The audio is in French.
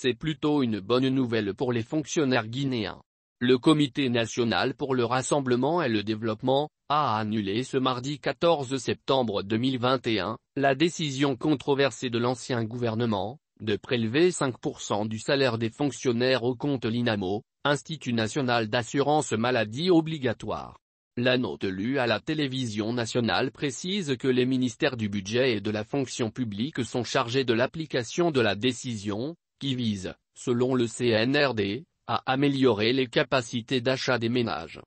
C'est plutôt une bonne nouvelle pour les fonctionnaires guinéens. Le Comité national pour le rassemblement et le développement, a annulé ce mardi 14 septembre 2021, la décision controversée de l'ancien gouvernement, de prélever 5% du salaire des fonctionnaires au compte l'INAMO, Institut national d'assurance maladie obligatoire. La note lue à la télévision nationale précise que les ministères du budget et de la fonction publique sont chargés de l'application de la décision, qui vise, selon le CNRD, à améliorer les capacités d'achat des ménages.